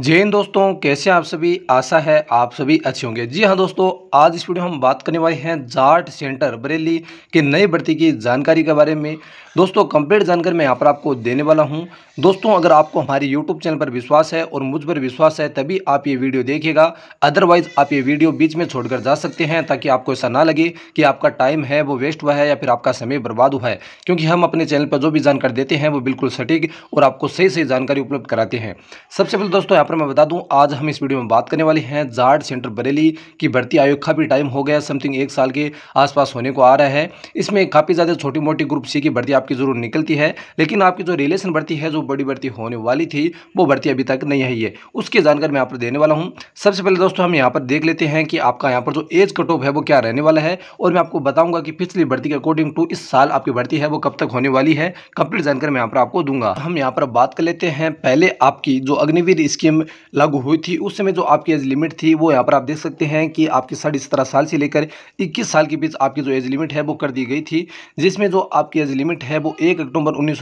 जय हिंद हाँ दोस्तों कैसे आप सभी आशा है आप सभी अच्छे होंगे जी हाँ दोस्तों आज इस वीडियो में हम बात करने वाले हैं जाट सेंटर बरेली के नई भर्ती की जानकारी के बारे में दोस्तों कंप्लीट जानकारी मैं यहाँ पर आपको देने वाला हूँ दोस्तों अगर आपको हमारे यूट्यूब चैनल पर विश्वास है और मुझ पर विश्वास है तभी आप ये वीडियो देखिएगा अदरवाइज आप ये वीडियो बीच में छोड़कर जा सकते हैं ताकि आपको ऐसा ना लगे कि आपका टाइम है वो वेस्ट हुआ है या फिर आपका समय बर्बाद हुआ है क्योंकि हम अपने चैनल पर जो भी जानकारी देते हैं वो बिल्कुल सटीक और आपको सही सही जानकारी उपलब्ध कराते हैं सबसे पहले दोस्तों यहाँ पर मैं बता दूँ आज हम इस वीडियो में बात करने वाले हैं जाट सेंटर बरेली की भर्ती आयोग का भी टाइम हो गया समथिंग एक साल के आसपास होने को आ रहा है इसमें काफ़ी ज़्यादा छोटी मोटी ग्रुप सी की भर्ती आपकी ज़रूर निकलती है लेकिन आपकी जो रिलेशन भर्ती है जो बड़ी भर्ती होने वाली थी वो भर्ती अभी तक नहीं आई है उसकी जानकारी मैं यहाँ पर देने वाला हूँ सबसे पहले दोस्तों हम यहाँ पर देख लेते हैं कि आपका यहाँ पर जो एज कट ऑफ है वो क्या रहने वाला है और मैं आपको बताऊँगा कि पिछली भर्ती के अकॉर्डिंग टू इस साल आपकी भर्ती है वो कब तक होने वाली है कंप्लीट जानकारी मैं यहाँ पर आपको दूंगा हम यहाँ पर बात कर लेते हैं पहले आपकी जो अग्निवीर स्कीम स्कीम लागू हुई थी उस समय जो आपकी एज लिमिट थी वो यहाँ पर आप देख सकते हैं कि आपकी साढ़े सत्रह साल से लेकर इक्कीस साल के बीच आपकी जो एज लिमिट है वो कर दी गई थी जिसमें जो आपकी एज लिमिट है वो एक अक्टूबर उन्नीस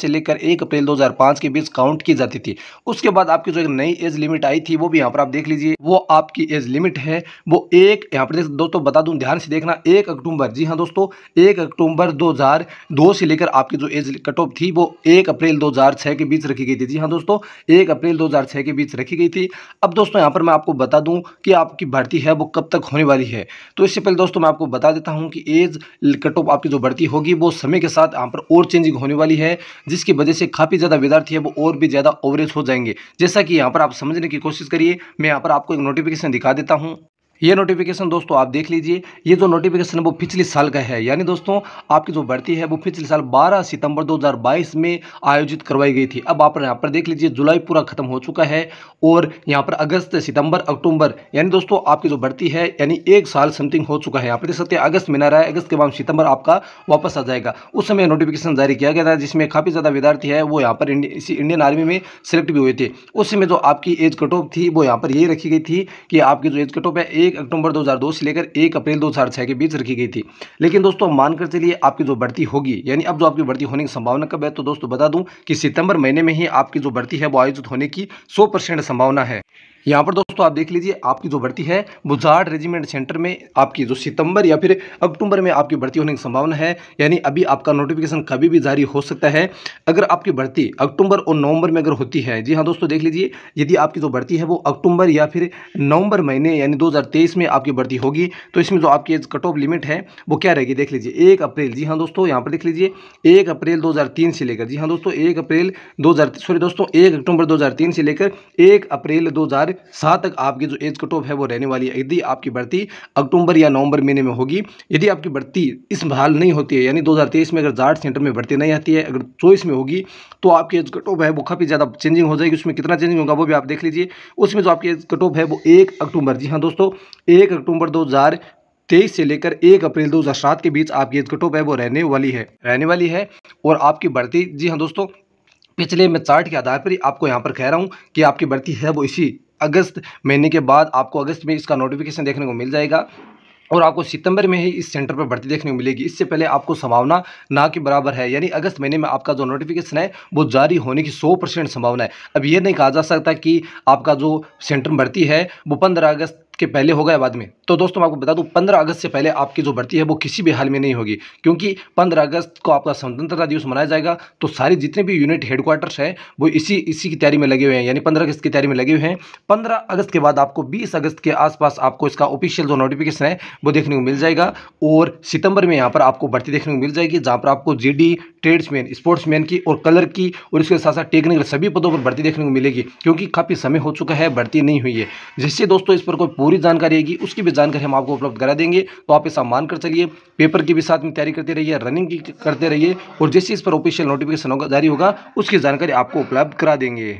से लेकर एक अप्रैल दो के बीच काउंट की जाती थी उसके बाद आपकी जो एक नई एज लिमिट आई थी वो भी यहाँ पर आप देख लीजिए वो आपकी एज लिमिट है वो एक यहाँ पर दोस्तों बता दूँ ध्यान से देखना एक अक्टूबर जी हाँ दोस्तों एक अक्टूबर दो से लेकर आपकी जो एज कट ऑफ थी वो एक अप्रैल दो के बीच रखी गई थी जी हाँ दोस्तों एक अप्रैल दो के के बीच रखी गई थी अब दोस्तों यहाँ पर मैं आपको बता दूँ कि आपकी भर्ती है वो कब तक होने वाली है तो इससे पहले दोस्तों मैं आपको बता देता हूँ कि एज कट ऑफ आपकी जो भर्ती होगी वो समय के साथ यहाँ पर और चेंजिंग होने वाली है जिसकी वजह से काफ़ी ज़्यादा विद्यार्थी है वो और भी ज़्यादा ओवरेज हो जाएंगे जैसा कि यहाँ पर आप समझने की कोशिश करिए मैं यहाँ पर आपको एक नोटिफिकेशन दिखा देता हूँ ये नोटिफिकेशन दोस्तों आप देख लीजिए ये जो नोटिफिकेशन है वो पिछले साल का है यानी दोस्तों आपकी जो भर्ती है वो पिछले साल 12 सितंबर 2022 में आयोजित करवाई गई थी अब आप यहाँ पर देख लीजिए जुलाई पूरा खत्म हो चुका है और यहाँ पर अगस्त सितंबर अक्टूबर यानी दोस्तों आपकी जो भर्ती है यानी एक साल समथिंग हो चुका है यहाँ पर देख सकते हैं अगस्त महीना रहा है अगस्त के बाद सितंबर आपका वापस आ जाएगा उस समय नोटिफिकेशन जारी किया गया था जिसमें काफ़ी ज़्यादा विद्यार्थी है वो यहाँ पर इसी इंडियन आर्मी में सेलेक्ट भी हुए थे उस समय जो आपकी एज कट ऑफ थी वो यहाँ पर यही रखी गई थी कि आपकी जो एज कट ऑफ है एक अक्टूबर 2002 से लेकर एक अप्रैल 2006 के बीच रखी गई थी लेकिन दोस्तों मानकर चलिए आपकी जो बढ़ती होगी यानी अब जो आपकी बढ़ती होने की संभावना कब है तो दोस्तों बता दूं कि सितंबर महीने में ही आपकी जो बढ़ती है वो आयोजित होने की सौ संभावना है यहाँ पर दोस्तों आप देख लीजिए आपकी जो भर्ती है बुझाड़ रेजिमेंट सेंटर में आपकी जो सितंबर या फिर अक्टूबर में आपकी भर्ती होने की संभावना है यानी अभी आपका नोटिफिकेशन कभी भी जारी हो सकता है अगर आपकी भर्ती अक्टूबर और नवंबर में अगर होती है जी हाँ दोस्तों देख लीजिए यदि आपकी जो भर्ती है वो अक्टूबर या फिर नवंबर महीने यानी दो में आपकी भर्ती होगी तो इसमें जो आपकी कट ऑफ लिमिट है वो क्या रहेगी देख लीजिए एक अप्रैल जी हाँ दोस्तों यहाँ पर देख लीजिए एक अप्रैल दो से लेकर जी हाँ दोस्तों एक अप्रैल दो सॉरी दोस्तों एक अक्टूबर दो से लेकर एक अप्रैल दो हजार सात तक आपकी जो एज कट ऑफ है वो रहने वाली है यदि आपकी भर्ती अक्टूबर या नवंबर महीने में होगी यदि आपकी भर्ती इस हाल नहीं होती है यानी 2023 में अगर जाट सेंटर में भर्ती नहीं आती है अगर चौबीस में होगी तो आपकी एज कट ऑफ है वो काफ़ी ज़्यादा चेंजिंग हो जाएगी उसमें कितना चेंजिंग होगा वो भी आप देख लीजिए उसमें जो आपकी एज कट ऑफ है वो एक अक्टूबर जी हाँ दोस्तों एक अक्टूबर दो तेईस से लेकर एक अप्रैल दो के बीच आपकी एज कट ऑफ है वो रहने वाली है रहने वाली है और आपकी बढ़ती जी हाँ दोस्तों पिछले मैं चार्ट के आधार पर ही आपको यहाँ पर कह रहा हूँ कि आपकी बढ़ती है वो इसी अगस्त महीने के बाद आपको अगस्त में इसका नोटिफिकेशन देखने को मिल जाएगा और आपको सितंबर में ही इस सेंटर पर भर्ती देखने को मिलेगी इससे पहले आपको संभावना ना के बराबर है यानी अगस्त महीने में आपका जो नोटिफिकेशन है वो जारी होने की 100 परसेंट संभावना है अब ये नहीं कहा जा सकता कि आपका जो सेंटर भर्ती है वो पंद्रह अगस्त के पहले होगा या बाद में तो दोस्तों मैं आपको बता दूं 15 अगस्त से पहले आपकी जो भर्ती है वो किसी भी हाल में नहीं होगी क्योंकि 15 अगस्त को आपका स्वतंत्रता दिवस मनाया जाएगा तो सारे जितने भी यूनिट हेडक्वार्टर्स है वो इसी इसी की तैयारी में लगे हुए हैं यानी पंद्रह अगस्त की तैयारी में लगे हुए हैं पंद्रह अगस्त के बाद आपको बीस अगस्त के आसपास आपको इसका ऑफिशियल जो नोटिफिकेशन है वो देखने को मिल जाएगा और सितंबर में यहाँ पर आपको भर्ती देखने को मिल जाएगी जहाँ पर आपको जी ट्रेड्समैन स्पोर्ट्समैन की और कलर की और इसके साथ साथ टेक्निकल सभी पदों पर भर्ती देखने को मिलेगी क्योंकि काफ़ी समय हो चुका है भर्ती नहीं हुई है जिससे दोस्तों इस पर कोई पूरी जानकारी आएगी उसकी भी जानकारी हम आपको उपलब्ध करा देंगे तो आप ऐसा कर चलिए पेपर की भी साथ में तैयारी करते रहिए रनिंग की करते रहिए और जैसे इस पर ऑफिशियल नोटिफिकेशन होगा जारी होगा उसकी जानकारी आपको उपलब्ध करा देंगे